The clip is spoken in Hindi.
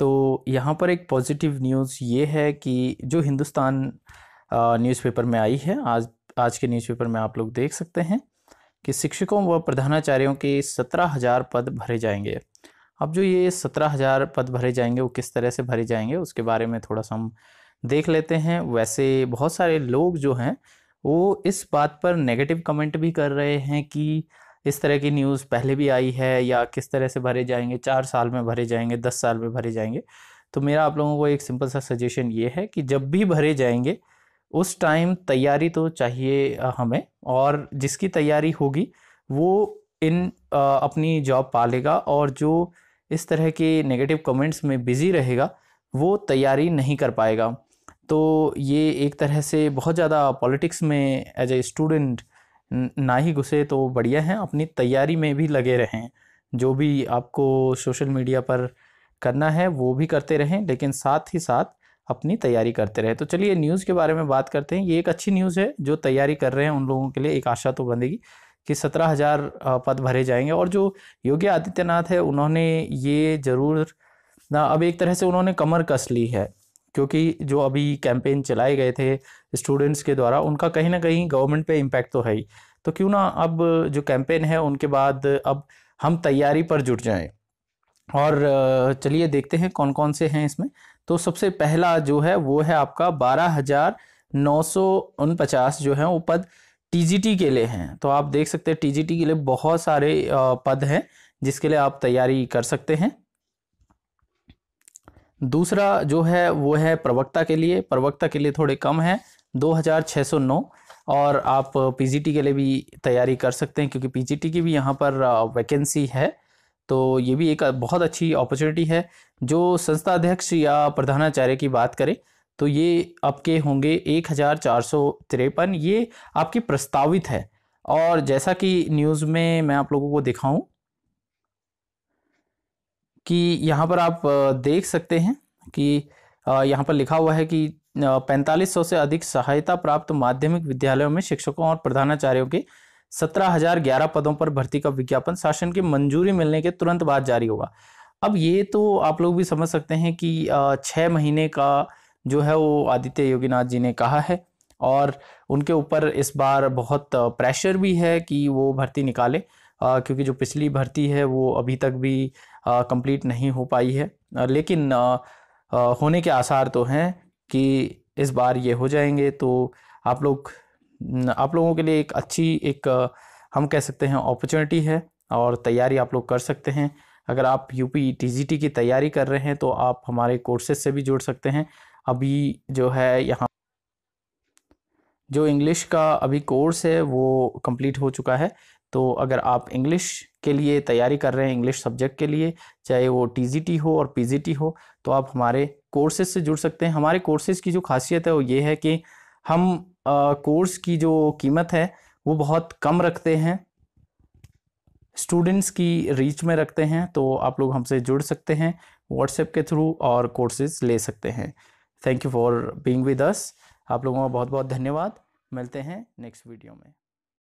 तो यहाँ पर एक पॉजिटिव न्यूज़ ये है कि जो हिंदुस्तान न्यूज़पेपर में आई है आज आज के न्यूज़पेपर में आप लोग देख सकते हैं कि शिक्षकों व प्रधानाचार्यों के सत्रह हज़ार पद भरे जाएंगे अब जो ये सत्रह हज़ार पद भरे जाएंगे वो किस तरह से भरे जाएंगे उसके बारे में थोड़ा सा हम देख लेते हैं वैसे बहुत सारे लोग जो हैं वो इस बात पर नेगेटिव कमेंट भी कर रहे हैं कि इस तरह की न्यूज़ पहले भी आई है या किस तरह से भरे जाएंगे चार साल में भरे जाएंगे दस साल में भरे जाएंगे तो मेरा आप लोगों को एक सिंपल सा सजेशन ये है कि जब भी भरे जाएंगे उस टाइम तैयारी तो चाहिए हमें और जिसकी तैयारी होगी वो इन अपनी जॉब पा लेगा और जो इस तरह के नेगेटिव कमेंट्स में बिज़ी रहेगा वो तैयारी नहीं कर पाएगा तो ये एक तरह से बहुत ज़्यादा पॉलिटिक्स में एज ए स्टूडेंट ना ही घुसे तो बढ़िया है अपनी तैयारी में भी लगे रहें जो भी आपको सोशल मीडिया पर करना है वो भी करते रहें लेकिन साथ ही साथ अपनी तैयारी करते रहें तो चलिए न्यूज़ के बारे में बात करते हैं ये एक अच्छी न्यूज़ है जो तैयारी कर रहे हैं उन लोगों के लिए एक आशा तो बनेगी कि सत्रह हज़ार पद भरे जाएंगे और जो योगी आदित्यनाथ है उन्होंने ये ज़रूर ना अब एक तरह से उन्होंने कमर कस ली है क्योंकि जो अभी कैंपेन चलाए गए थे स्टूडेंट्स के द्वारा उनका कहीं ना कहीं गवर्नमेंट पे इम्पैक्ट तो है ही तो क्यों ना अब जो कैंपेन है उनके बाद अब हम तैयारी पर जुट जाएं और चलिए देखते हैं कौन कौन से हैं इसमें तो सबसे पहला जो है वो है आपका बारह हज़ार नौ सौ उनपचास जो है वो पद टीजीटी के लिए हैं तो आप देख सकते हैं टीजीटी के लिए बहुत सारे पद हैं जिसके लिए आप तैयारी कर सकते हैं दूसरा जो है वो है प्रवक्ता के लिए प्रवक्ता के लिए थोड़े कम है नौ और आप पीजीटी के लिए भी तैयारी कर सकते हैं क्योंकि पीजीटी की भी यहाँ पर वैकेंसी है तो ये भी एक बहुत अच्छी अपॉर्चुनिटी है जो संस्था अध्यक्ष या प्रधानाचार्य की बात करें तो ये आपके होंगे एक हज़ार चार सौ तिरपन ये आपकी प्रस्तावित है और जैसा कि न्यूज़ में मैं आप लोगों को दिखाऊं कि यहाँ पर आप देख सकते हैं कि यहाँ पर लिखा हुआ है कि पैंतालीस सौ से अधिक सहायता प्राप्त माध्यमिक विद्यालयों में शिक्षकों और प्रधानाचार्यों के सत्रह हजार ग्यारह पदों पर भर्ती का विज्ञापन शासन की मंजूरी मिलने के तुरंत बाद जारी होगा अब ये तो आप लोग भी समझ सकते हैं कि छः महीने का जो है वो आदित्य योगीनाथ जी ने कहा है और उनके ऊपर इस बार बहुत प्रेशर भी है कि वो भर्ती निकाले क्योंकि जो पिछली भर्ती है वो अभी तक भी कंप्लीट नहीं हो पाई है लेकिन होने के आसार तो हैं कि इस बार ये हो जाएंगे तो आप लोग आप लोगों के लिए एक अच्छी एक हम कह सकते हैं अपॉर्चुनिटी है और तैयारी आप लोग कर सकते हैं अगर आप यूपी टीजीटी की तैयारी कर रहे हैं तो आप हमारे कोर्सेज से भी जुड़ सकते हैं अभी जो है यहाँ जो इंग्लिश का अभी कोर्स है वो कंप्लीट हो चुका है तो अगर आप इंग्लिश के लिए तैयारी कर रहे हैं इंग्लिश सब्जेक्ट के लिए चाहे वो टी हो और पी हो तो आप हमारे कोर्सेज से जुड़ सकते हैं हमारे कोर्सेज की जो खासियत है वो ये है कि हम कोर्स की जो कीमत है वो बहुत कम रखते हैं स्टूडेंट्स की रीच में रखते हैं तो आप लोग हमसे जुड़ सकते हैं व्हाट्सएप के थ्रू और कोर्सेज ले सकते हैं thank you for being with us आप लोगों का बहुत बहुत धन्यवाद मिलते हैं नेक्स्ट वीडियो में